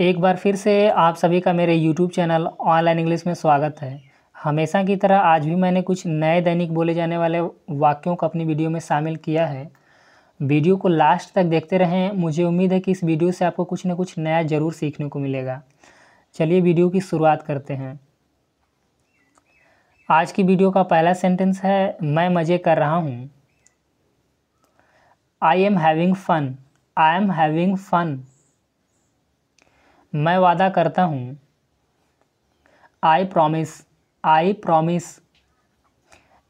एक बार फिर से आप सभी का मेरे YouTube चैनल ऑनलाइन इंग्लिश में स्वागत है हमेशा की तरह आज भी मैंने कुछ नए दैनिक बोले जाने वाले वाक्यों को अपनी वीडियो में शामिल किया है वीडियो को लास्ट तक देखते रहें मुझे उम्मीद है कि इस वीडियो से आपको कुछ ना कुछ नया ज़रूर सीखने को मिलेगा चलिए वीडियो की शुरुआत करते हैं आज की वीडियो का पहला सेंटेंस है मैं मज़े कर रहा हूँ I am having fun I am having fun मैं वादा करता हूँ I promise I promise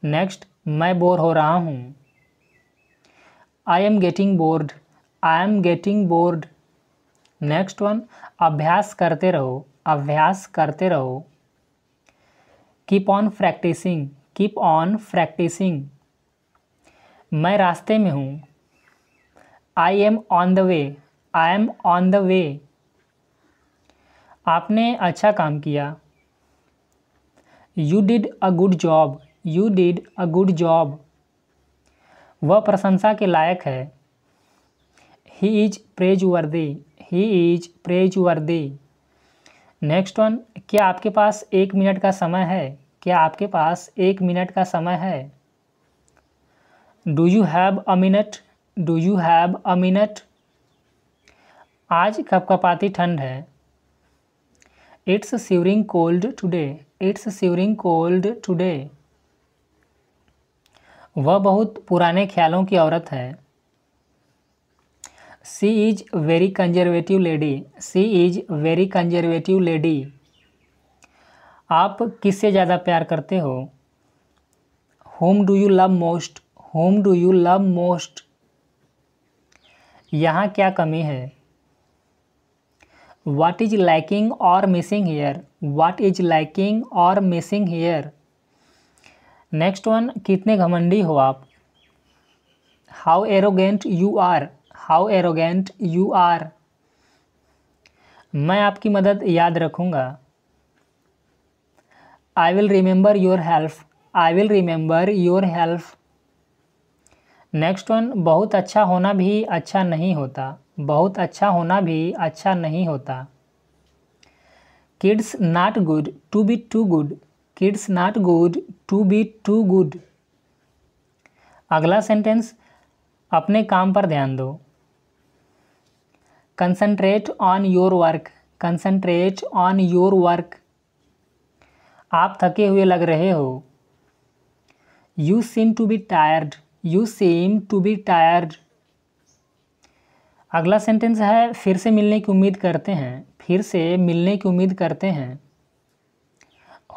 next मैं बोर हो रहा हूँ I am getting bored I am getting bored next one अभ्यास करते रहो अभ्यास करते रहो keep on practising keep on practising मैं रास्ते में हूँ I am on the way I am on the way आपने अच्छा काम किया you did a good job you did a good job वह प्रशंसा के लायक है he is praiseworthy he is praiseworthy next one क्या आपके पास एक मिनट का समय है क्या आपके पास एक मिनट का समय है do you have a minute do you have a minute आज कपकपाती ठंड है it's shivering cold today it's shivering cold today वह बहुत पुराने ख्यालों की औरत है she is very conservative lady she is very conservative lady आप किससे ज़्यादा प्यार करते हो whom do you love most whom do you love most यहाँ क्या कमी है वाट इज लैकिंग और missing here watt is lacking और मिसिंग हेयर नेक्स्ट वन कितने घमंडी हो आप how arrogant you are how arrogant you are मैं आपकी मदद याद रखूँगा I will remember your help I will remember your help next one बहुत अच्छा होना भी अच्छा नहीं होता बहुत अच्छा होना भी अच्छा नहीं होता kids not good to be too good kids not good to be too good अगला सेंटेंस अपने काम पर ध्यान दो concentrate on your work concentrate on your work आप थके हुए लग रहे हो you seem to be tired you seem to be tired अगला सेंटेंस है फिर से मिलने की उम्मीद करते हैं फिर से मिलने की उम्मीद करते हैं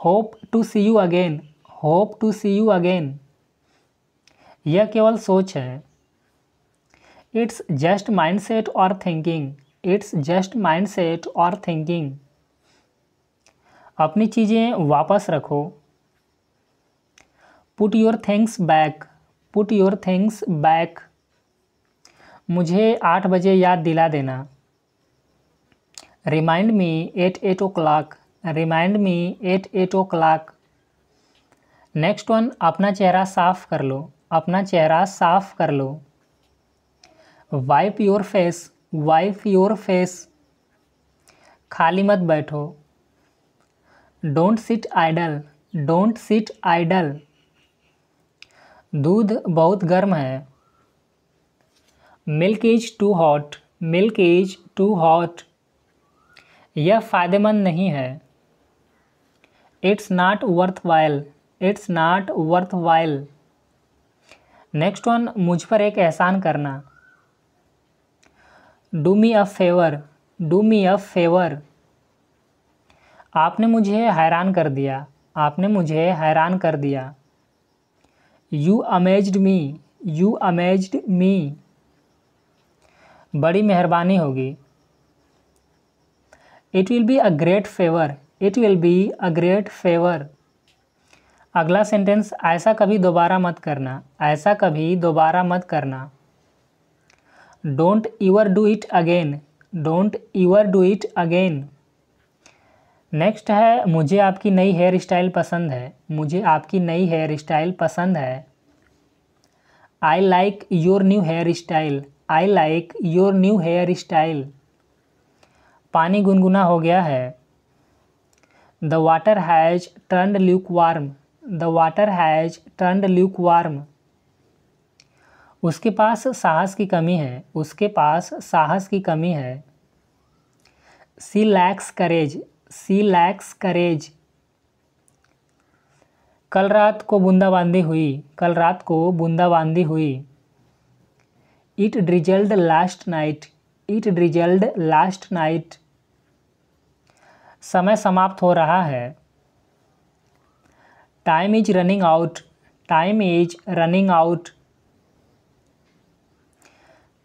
hope to see you again hope to see you again यह केवल सोच है इट्स जस्ट माइंड सेट और thinking it's just mind set और थिंकिंग अपनी चीज़ें वापस रखो put your things back put your things back मुझे आठ बजे याद दिला देना remind me at eight o'clock remind me at eight o'clock next one अपना चेहरा साफ कर लो अपना चेहरा साफ कर लो wipe your face wipe your face खाली मत बैठो don't sit idle don't sit idle दूध बहुत गर्म है milk is too hot milk is too hot यह फ़ायदेमंद नहीं है it's not worthwhile it's not worthwhile next one मुझ पर एक एहसान करना do me a favour do me a favour आपने मुझे हैरान कर दिया आपने मुझे हैरान कर दिया you amazed me you amazed me बड़ी मेहरबानी होगी it will be a great favour it will be a great favour अगला सेंटेंस ऐसा कभी दोबारा मत करना ऐसा कभी दोबारा मत करना don't ever do it again don't ever do it again next है मुझे आपकी नई हेयर स्टाइल पसंद है मुझे आपकी नई हेयर स्टाइल पसंद है I like your new hair style I like your new hair style पानी गुनगुना हो गया है the water has turned lukewarm the water has turned lukewarm उसके पास साहस की कमी है उसके पास साहस की कमी है सी लैक्स करेज सी लैक्स करेज कल रात को बूंदाबांदी हुई कल रात को बूंदाबांदी हुई it drizzled last night it drizzled last night समय समाप्त हो रहा है time is running out time is running out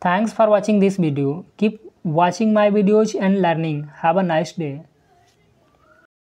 thanks for watching this video keep watching my videos and learning have a nice day